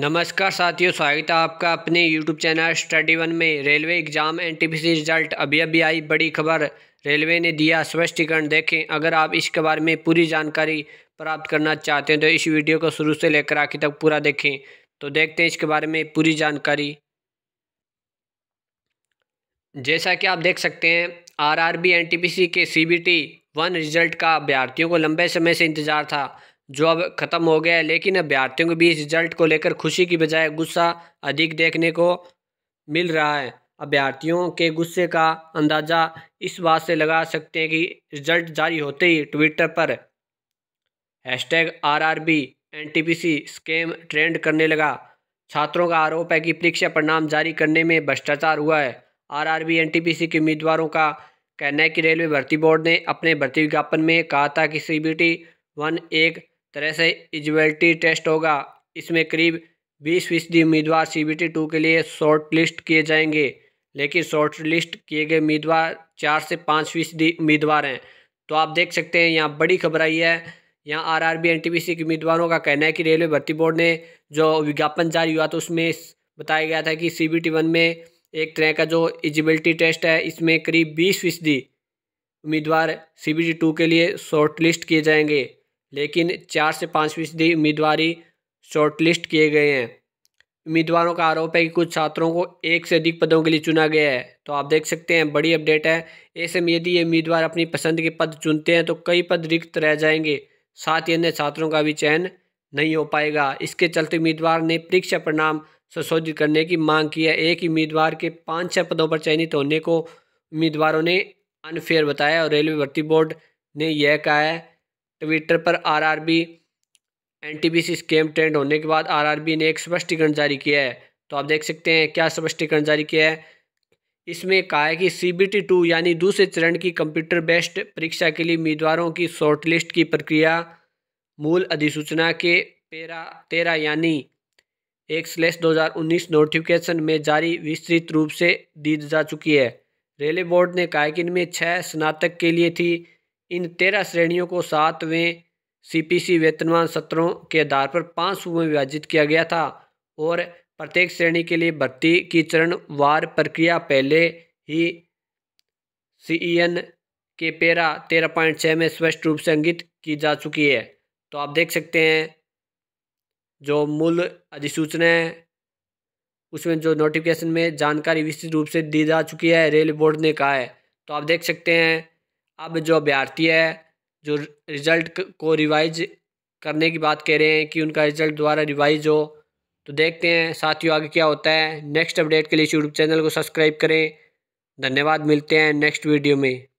नमस्कार साथियों स्वागत है आपका अपने यूट्यूब चैनल स्टडी वन में railway exam N TPC result अभी अभी आई बड़ी खबर रेलवे ने दिया स्पष्टीकरण देखें अगर आप इसके बारे में पूरी जानकारी प्राप्त करना चाहते हैं तो इस वीडियो को शुरू से लेकर आखिर तक पूरा देखें तो देखते हैं इसके बारे में पूरी जानकारी जैसा कि आप देख सकते हैं आर आर के सी वन रिजल्ट का अभ्यार्थियों को लंबे समय से इंतजार था जो अब ख़त्म हो गया है लेकिन अभ्यर्थियों के बीच रिजल्ट को लेकर खुशी की बजाय गुस्सा अधिक देखने को मिल रहा है अभ्यर्थियों के गुस्से का अंदाज़ा इस बात से लगा सकते हैं कि रिजल्ट जारी होते ही ट्विटर पर hashtag R R B N T P C scam trend करने लगा छात्रों का आरोप है कि परीक्षा परिणाम जारी करने में भ्रष्टाचार हुआ है R R B N T P C के उम्मीदवारों का कहना है कि रेलवे भर्ती बोर्ड ने अपने भर्ती विज्ञापन में कहा था कि सी बी टी वन एक तरह से इजबलिटी टेस्ट होगा इसमें करीब बीस फीसदी उम्मीदवार सी बी टी टू के लिए शॉर्ट लिस्ट किए जाएंगे लेकिन शॉर्ट लिस्ट किए गए उम्मीदवार चार से पाँच फीसदी उम्मीदवार हैं तो आप देख सकते हैं यहाँ बड़ी खबर आई है यहाँ R R B N T P C के उम्मीदवारों का कहना है कि रेलवे भर्ती बोर्ड ने जो विज्ञापन जारी हुआ तो उसमें बताया गया था कि सी बी टी वन में एक तरह का जो एलिजिबिलिटी टेस्ट है इसमें करीब बीस फीसदी उम्मीदवार सी बी टी टू के लिए शॉर्ट लिस्ट किए जाएंगे लेकिन चार से पाँच फीसदी उम्मीदवार शॉर्टलिस्ट किए गए हैं उम्मीदवारों का आरोप है कि कुछ छात्रों को एक से अधिक पदों के लिए चुना गया है तो आप देख सकते हैं बड़ी अपडेट है ऐसे में यदि ये उम्मीदवार अपनी पसंद के पद चुनते हैं तो कई पद रिक्त रह जाएंगे साथ ही अन्य छात्रों का भी चयन नहीं हो पाएगा इसके चलते उम्मीदवार ने परीक्षा परिणाम संशोधित करने की मांग की है एक ही उम्मीदवार के पाँच छः पदों पर चयनित होने को उम्मीदवारों ने अनफेयर बताया और रेलवे भर्ती बोर्ड ने यह कहा है ट्विटर पर आरआरबी एनटीबीसी स्कैम ट्रेंड होने के बाद आरआरबी ने एक स्पष्टीकरण जारी किया है तो आप देख सकते हैं क्या स्पष्टीकरण जारी किया है इसमें कहा है कि सी बी टी टू यानी दूसरे चरण की कंप्यूटर बेस्ड परीक्षा के लिए उम्मीदवारों की शॉर्टलिस्ट की प्रक्रिया मूल अधिसूचना के पेरा तेरह यानी एक स्लेस दो हज़ार उन्नीस नोटिफिकेशन में जारी विस्तृत रूप से दी जा चुकी है रेलवे बोर्ड ने कहा कि इनमें छः स्नातक के लिए थी इन तेरह श्रेणियों को सातवें सीपीसी वेतनमान सत्रों के आधार पर पाँच सूबों में विभाजित किया गया था और प्रत्येक श्रेणी के लिए भर्ती की चरणवार प्रक्रिया पहले ही सीईएन e के पेरा तेरह पॉइंट छः में स्पष्ट रूप से अंकित की जा चुकी है तो आप देख सकते हैं जो मूल अधिसूचना है उसमें जो नोटिफिकेशन में जानकारी विस्तृत रूप से दी जा चुकी है रेलवे बोर्ड ने कहा है तो आप देख सकते हैं अब जो अभ्यर्थी है जो रिज़ल्ट को रिवाइज करने की बात कह रहे हैं कि उनका रिज़ल्ट दोबारा रिवाइज हो तो देखते हैं साथियों आगे क्या होता है नेक्स्ट अपडेट के लिए यूट्यूब चैनल को सब्सक्राइब करें धन्यवाद मिलते हैं नेक्स्ट वीडियो में